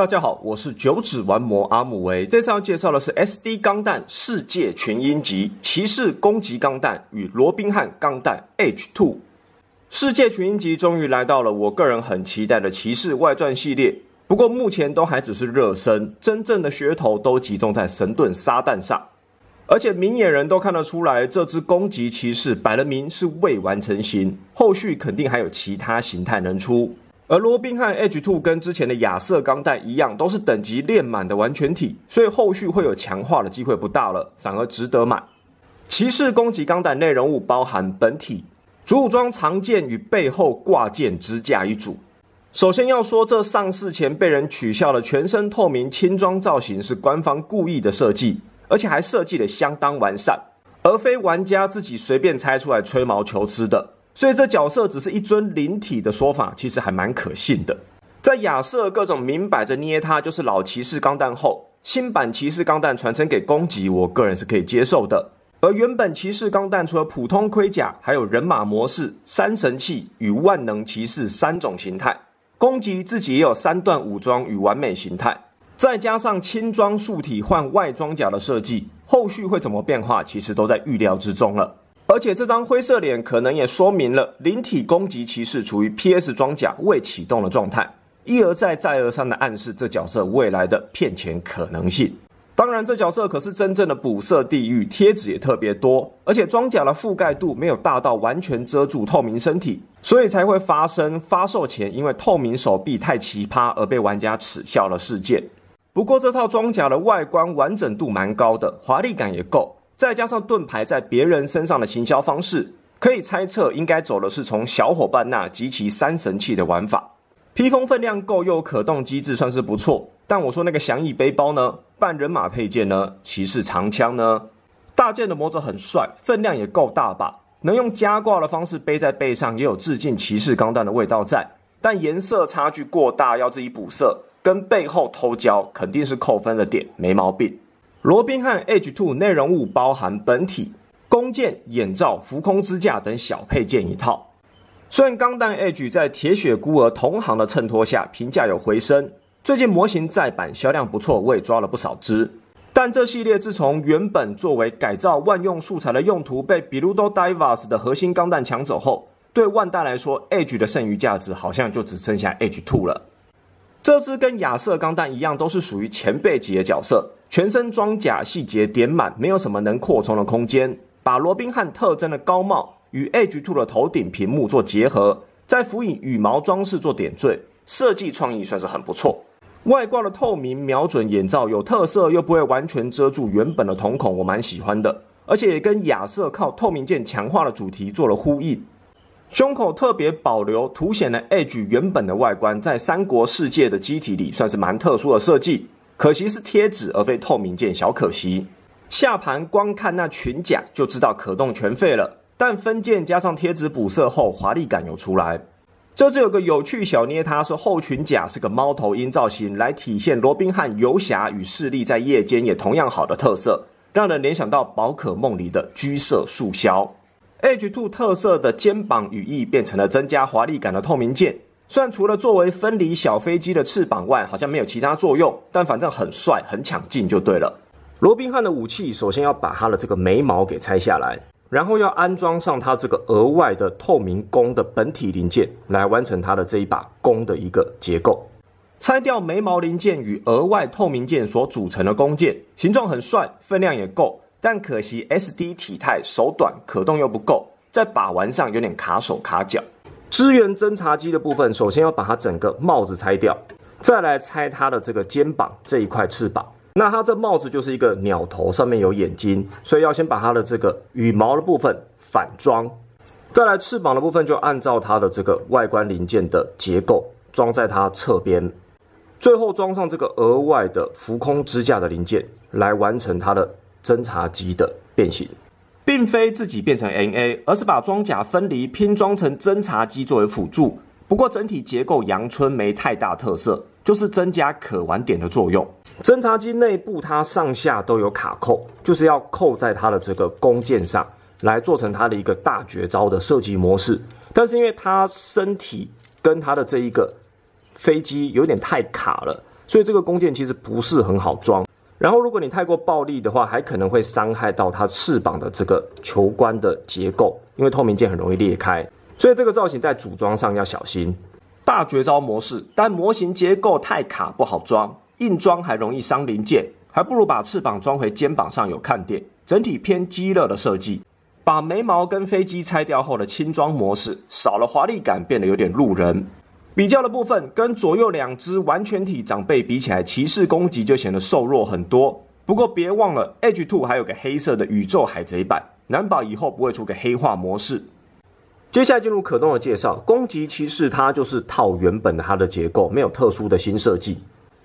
大家好，我是九指玩魔阿姆维。这次要介绍的是 SD 钢弹世界群音集骑士攻击钢弹与罗宾汉钢弹 h Two。世界群音集终于来到了我个人很期待的骑士外传系列，不过目前都还只是热身，真正的噱头都集中在神盾撒旦上。而且明眼人都看得出来，这只攻击骑士摆了明是未完成型，后续肯定还有其他形态能出。而罗宾和 Edge Two 跟之前的亚瑟钢弹一样，都是等级练满的完全体，所以后续会有强化的机会不大了，反而值得买。骑士攻击钢弹内容物包含本体、主武装长剑与背后挂件支架一组。首先要说，这上市前被人取笑的全身透明轻装造型是官方故意的设计，而且还设计的相当完善，而非玩家自己随便猜出来吹毛求疵的。所以这角色只是一尊灵体的说法，其实还蛮可信的。在亚瑟各种明摆着捏他就是老骑士钢弹后，新版骑士钢弹传承给攻击，我个人是可以接受的。而原本骑士钢弹除了普通盔甲，还有人马模式、三神器与万能骑士三种形态，攻击自己也有三段武装与完美形态，再加上轻装素体换外装甲的设计，后续会怎么变化，其实都在预料之中了。而且这张灰色脸可能也说明了灵体攻击骑士处于 P.S. 装甲未启动的状态，一而再再而三的暗示这角色未来的骗钱可能性。当然，这角色可是真正的补色地狱，贴纸也特别多，而且装甲的覆盖度没有大到完全遮住透明身体，所以才会发生发售前因为透明手臂太奇葩而被玩家耻笑的事件。不过这套装甲的外观完整度蛮高的，华丽感也够。再加上盾牌在别人身上的行销方式，可以猜测应该走的是从小伙伴那集齐三神器的玩法。披风分量够，又可动机制算是不错。但我说那个祥翼背包呢？半人马配件呢？骑士长枪呢？大件的模子很帅，分量也够大吧？能用加挂的方式背在背上，也有致敬骑士钢弹的味道在。但颜色差距过大，要自己补色，跟背后偷胶肯定是扣分的点，没毛病。罗宾汉 Edge Two 内容物包含本体、弓箭、眼罩、浮空支架等小配件一套。虽然钢弹 Edge 在铁血孤儿同行的衬托下，评价有回升，最近模型再版销量不错，我也抓了不少只。但这系列自从原本作为改造万用素材的用途被 Bburido Davas 的核心钢弹抢走后，对万代来说，Edge 的剩余价值好像就只剩下 Edge Two 了。这只跟亚瑟钢弹一样，都是属于前辈级的角色。全身装甲细节点满，没有什么能扩充的空间。把罗宾汉特征的高帽与 Edge Two 的头顶屏幕做结合，再辅以羽毛装饰做点缀，设计创意算是很不错。外挂的透明瞄准眼罩有特色，又不会完全遮住原本的瞳孔，我蛮喜欢的。而且也跟亚瑟靠透明件强化的主题做了呼应。胸口特别保留凸显了 Edge 原本的外观，在三国世界的机体里算是蛮特殊的设计。可惜是贴纸而非透明件，小可惜。下盘光看那裙甲就知道可动全废了，但分件加上贴纸补色后，华丽感有出来。这次有个有趣小捏，它是后裙甲是个猫头鹰造型，来体现罗宾汉游侠与势力在夜间也同样好的特色，让人联想到宝可梦里的居色树枭。H Two 特色的肩膀羽翼变成了增加华丽感的透明件。虽然除了作为分离小飞机的翅膀外，好像没有其他作用，但反正很帅、很抢镜就对了。罗宾汉的武器，首先要把他的这个眉毛给拆下来，然后要安装上他这个额外的透明弓的本体零件，来完成他的这一把弓的一个结构。拆掉眉毛零件与额外透明件所组成的弓箭，形状很帅，分量也够，但可惜 SD 体态手短，可动又不够，在把玩上有点卡手卡脚。支援侦察机的部分，首先要把它整个帽子拆掉，再来拆它的这个肩膀这一块翅膀。那它这帽子就是一个鸟头，上面有眼睛，所以要先把它的这个羽毛的部分反装，再来翅膀的部分就按照它的这个外观零件的结构装在它侧边，最后装上这个额外的浮空支架的零件，来完成它的侦察机的变形。并非自己变成 NA，而是把装甲分离拼装成侦察机作为辅助。不过整体结构阳春没太大特色，就是增加可玩点的作用。侦察机内部它上下都有卡扣，就是要扣在它的这个弓箭上来做成它的一个大绝招的设计模式。但是因为它身体跟它的这一个飞机有点太卡了，所以这个弓箭其实不是很好装。然后，如果你太过暴力的话，还可能会伤害到它翅膀的这个球冠的结构，因为透明件很容易裂开。所以这个造型在组装上要小心。大绝招模式，但模型结构太卡，不好装，硬装还容易伤零件，还不如把翅膀装回肩膀上有看点。整体偏激乐的设计，把眉毛跟飞机拆掉后的轻装模式，少了华丽感，变得有点路人。比较的部分跟左右两只完全体长辈比起来，骑士攻击就显得瘦弱很多。不过别忘了，Edge Two 还有个黑色的宇宙海贼版，难保以后不会出个黑化模式。接下来进入可动的介绍，攻击骑士它就是套原本的它的结构，没有特殊的新设计。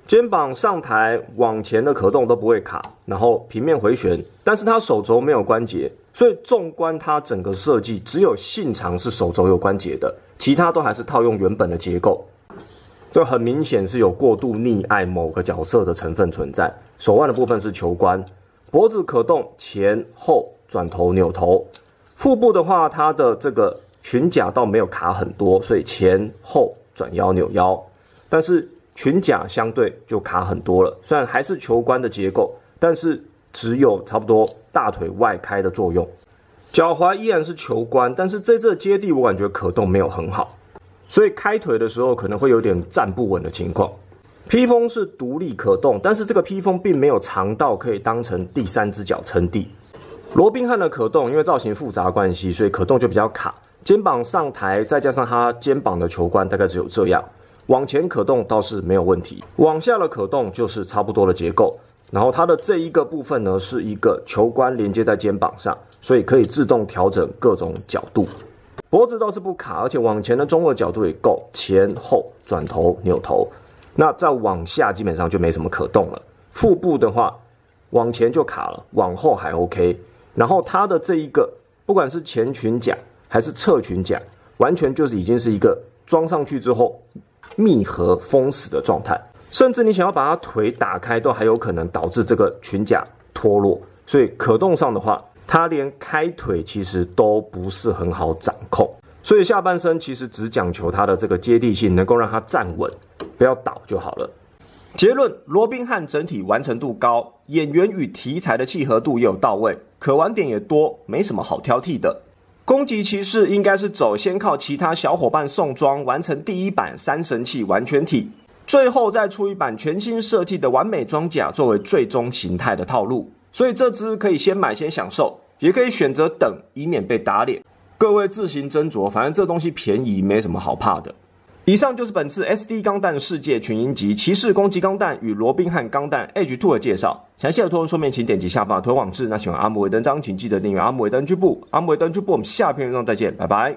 肩膀上抬往前的可动都不会卡，然后平面回旋，但是它手肘没有关节。所以纵观它整个设计，只有信长是手肘有关节的，其他都还是套用原本的结构。这很明显是有过度溺爱某个角色的成分存在。手腕的部分是球关，脖子可动，前后转头扭头。腹部的话，它的这个裙甲倒没有卡很多，所以前后转腰扭腰。但是裙甲相对就卡很多了。虽然还是球关的结构，但是。只有差不多大腿外开的作用，脚踝依然是球关，但是在这接地我感觉可动没有很好，所以开腿的时候可能会有点站不稳的情况。披风是独立可动，但是这个披风并没有长到可以当成第三只脚撑地。罗宾汉的可动，因为造型复杂关系，所以可动就比较卡。肩膀上抬，再加上他肩膀的球关，大概只有这样。往前可动倒是没有问题，往下的可动就是差不多的结构。然后它的这一个部分呢，是一个球冠连接在肩膀上，所以可以自动调整各种角度。脖子倒是不卡，而且往前的中合角度也够，前后转头扭头。那再往下基本上就没什么可动了。腹部的话，往前就卡了，往后还 OK。然后它的这一个，不管是前裙甲还是侧裙甲，完全就是已经是一个装上去之后密合封死的状态。甚至你想要把它腿打开，都还有可能导致这个裙甲脱落。所以可动上的话，它连开腿其实都不是很好掌控。所以下半身其实只讲求它的这个接地性，能够让它站稳，不要倒就好了。结论：罗宾汉整体完成度高，演员与题材的契合度也有到位，可玩点也多，没什么好挑剔的。攻击骑士应该是走先靠其他小伙伴送装，完成第一版三神器完全体。最后再出一版全新设计的完美装甲作为最终形态的套路，所以这只可以先买先享受，也可以选择等，以免被打脸。各位自行斟酌，反正这东西便宜，没什么好怕的。以上就是本次 S D 钢弹世界群英集骑士攻击钢弹与罗宾汉钢弹 Edge Two 的介绍。详细的图文说明，请点击下方的推网址。那喜欢阿姆维登章，请记得订阅阿姆维登俱乐部。阿姆维登俱乐部，下篇文章再见，拜拜。